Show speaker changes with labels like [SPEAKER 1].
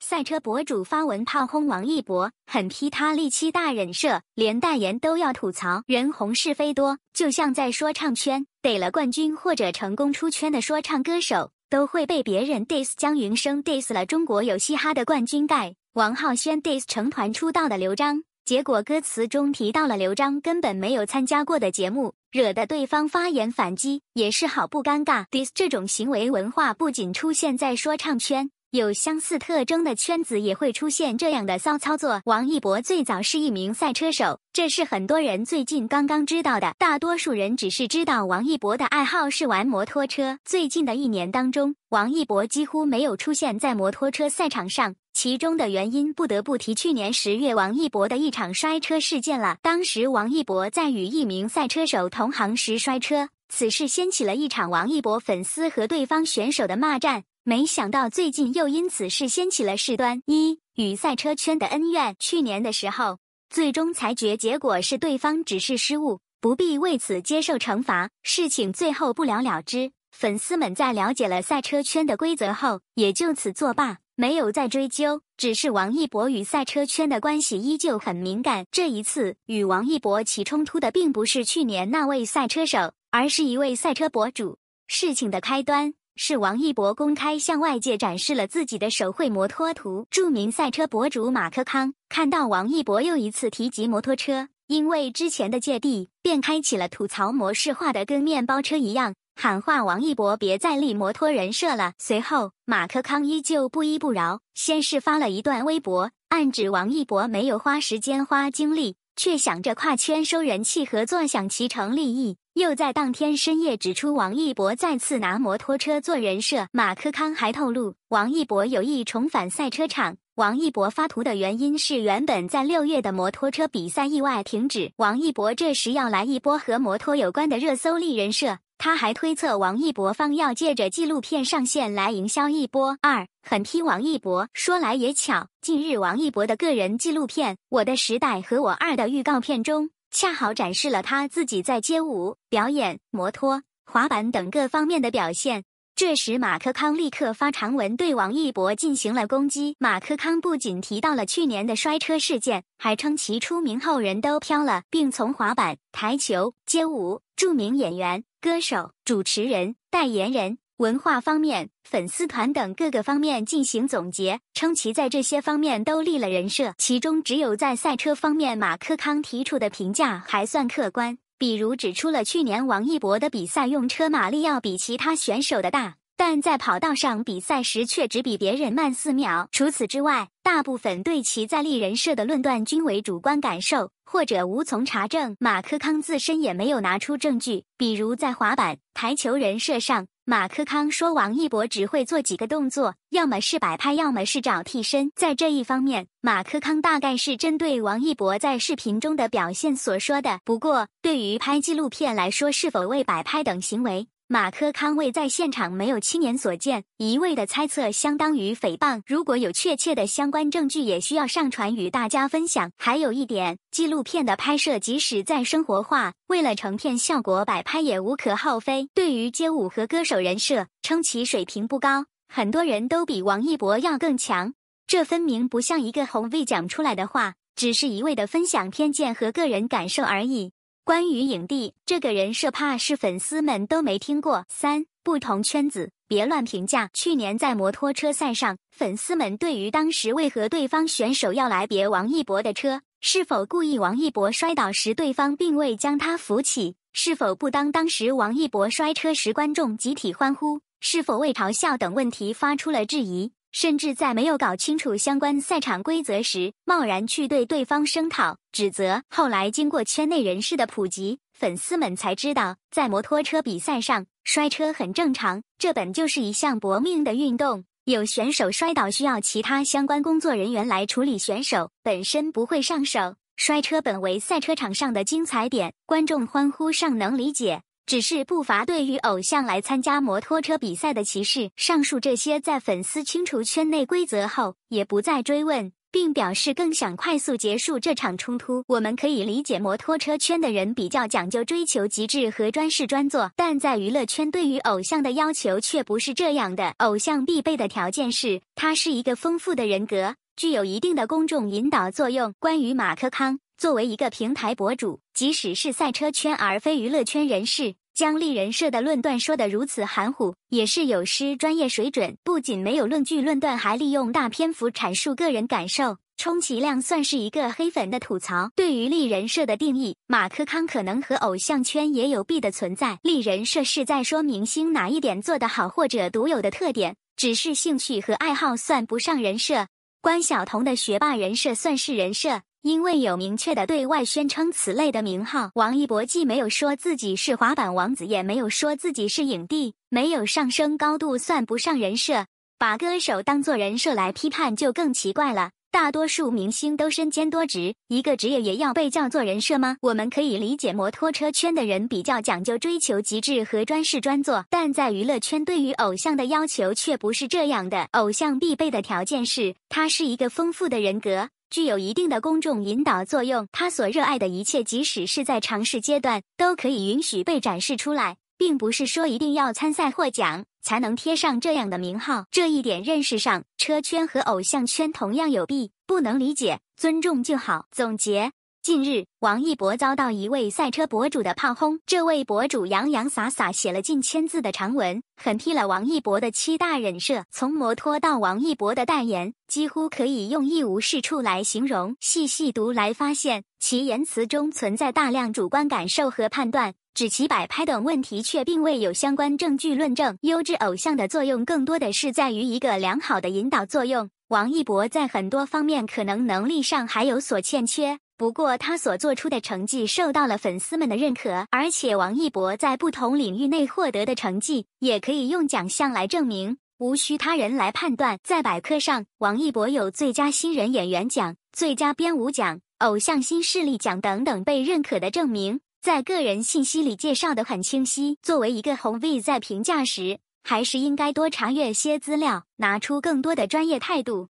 [SPEAKER 1] 赛车博主发文炮轰王一博，狠批他力气大人设，连代言都要吐槽。人红是非多，就像在说唱圈，得了冠军或者成功出圈的说唱歌手，都会被别人 diss。江云生 diss 了中国有嘻哈的冠军盖王浩轩，diss 成团出道的刘璋，结果歌词中提到了刘璋根本没有参加过的节目，惹得对方发言反击，也是好不尴尬。dis 这种行为文化不仅出现在说唱圈，有相似特征的圈子也会出现这样的骚操作。王一博最早是一名赛车手，这是很多人最近刚刚知道的。大多数人只是知道王一博的爱好是玩摩托车。最近的一年当中，王一博几乎没有出现在摩托车赛场上。其中的原因不得不提去年十月王一博的一场摔车事件了。当时王一博在与一名赛车手同行时摔车，此事掀起了一场王一博粉丝和对方选手的骂战。没想到最近又因此事掀起了事端。一与赛车圈的恩怨，去年的时候最终裁决结果是对方只是失误，不必为此接受惩罚。事情最后不了了之，粉丝们在了解了赛车圈的规则后也就此作罢。没有再追究，只是王一博与赛车圈的关系依旧很敏感。这一次与王一博起冲突的并不是去年那位赛车手，而是一位赛车博主。事情的开端是王一博公开向外界展示了自己的手绘摩托图，著名赛车博主马克康看到王一博又一次提及摩托车，因为之前的芥蒂，便开启了吐槽模式，画的跟面包车一样。喊话王一博别再立摩托人设了。随后，马克康依旧不依不饶，先是发了一段微博，暗指王一博没有花时间花精力，却想着跨圈收人气和坐享其成利益。又在当天深夜指出王一博再次拿摩托车做人设。马克康还透露，王一博有意重返赛车场。王一博发图的原因是，原本在六月的摩托车比赛意外停止，王一博这时要来一波和摩托有关的热搜立人设。他还推测王一博方要借着纪录片上线来营销一波。二狠批王一博，说来也巧，近日王一博的个人纪录片《我的时代和我二》的预告片中，恰好展示了他自己在街舞、表演、摩托、滑板等各方面的表现。这时，马克康立刻发长文对王一博进行了攻击。马克康不仅提到了去年的摔车事件，还称其出名后人都飘了，并从滑板、台球、街舞、著名演员、歌手、主持人、代言人、文化方面、粉丝团等各个方面进行总结，称其在这些方面都立了人设。其中，只有在赛车方面，马克康提出的评价还算客观。比如指出了去年王一博的比赛用车马力要比其他选手的大，但在跑道上比赛时却只比别人慢四秒。除此之外，大部分对其在立人设的论断均为主观感受或者无从查证，马克康自身也没有拿出证据。比如在滑板、台球人设上。马克康说：“王一博只会做几个动作，要么是摆拍，要么是找替身。在这一方面，马克康大概是针对王一博在视频中的表现所说的。不过，对于拍纪录片来说，是否为摆拍等行为？”马克康威在现场没有亲眼所见，一味的猜测相当于诽谤。如果有确切的相关证据，也需要上传与大家分享。还有一点，纪录片的拍摄即使再生活化，为了成片效果摆拍也无可厚非。对于街舞和歌手人设，称其水平不高，很多人都比王一博要更强。这分明不像一个红 V 讲出来的话，只是一味的分享偏见和个人感受而已。关于影帝这个人设，怕是粉丝们都没听过。三不同圈子，别乱评价。去年在摩托车赛上，粉丝们对于当时为何对方选手要来别王一博的车，是否故意王一博摔倒时对方并未将他扶起，是否不当当时王一博摔车时观众集体欢呼，是否为嘲笑等问题发出了质疑。甚至在没有搞清楚相关赛场规则时，贸然去对对方声讨指责。后来经过圈内人士的普及，粉丝们才知道，在摩托车比赛上摔车很正常，这本就是一项搏命的运动。有选手摔倒，需要其他相关工作人员来处理，选手本身不会上手。摔车本为赛车场上的精彩点，观众欢呼尚能理解。只是不乏对于偶像来参加摩托车比赛的歧视。上述这些在粉丝清除圈内规则后，也不再追问，并表示更想快速结束这场冲突。我们可以理解，摩托车圈的人比较讲究追求极致和专事专做，但在娱乐圈对于偶像的要求却不是这样的。偶像必备的条件是，他是一个丰富的人格，具有一定的公众引导作用。关于马克康。作为一个平台博主，即使是赛车圈而非娱乐圈人士，将立人设的论断说的如此含糊，也是有失专业水准。不仅没有论据论断，还利用大篇幅阐述个人感受，充其量算是一个黑粉的吐槽。对于立人设的定义，马科康可能和偶像圈也有弊的存在。立人设是在说明星哪一点做得好或者独有的特点，只是兴趣和爱好算不上人设。关晓彤的学霸人设算是人设。因为有明确的对外宣称此类的名号，王一博既没有说自己是滑板王子，也没有说自己是影帝，没有上升高度算不上人设。把歌手当作人设来批判就更奇怪了。大多数明星都身兼多职，一个职业也要被叫做人设吗？我们可以理解摩托车圈的人比较讲究追求极致和专事专做，但在娱乐圈对于偶像的要求却不是这样的。偶像必备的条件是，他是一个丰富的人格。具有一定的公众引导作用，他所热爱的一切，即使是在尝试阶段，都可以允许被展示出来，并不是说一定要参赛获奖才能贴上这样的名号。这一点认识上，车圈和偶像圈同样有弊，不能理解，尊重就好。总结。近日，王一博遭到一位赛车博主的炮轰。这位博主洋洋洒洒写了近千字的长文，狠批了王一博的七大人设，从摩托到王一博的代言，几乎可以用一无是处来形容。细细读来，发现其言辞中存在大量主观感受和判断，指其摆拍等问题，却并未有相关证据论证。优质偶像的作用更多的是在于一个良好的引导作用。王一博在很多方面可能能力上还有所欠缺。不过，他所做出的成绩受到了粉丝们的认可，而且王一博在不同领域内获得的成绩也可以用奖项来证明，无需他人来判断。在百科上，王一博有最佳新人演员奖、最佳编舞奖、偶像新势力奖等等被认可的证明，在个人信息里介绍的很清晰。作为一个红 V，在评价时还是应该多查阅些资料，拿出更多的专业态度。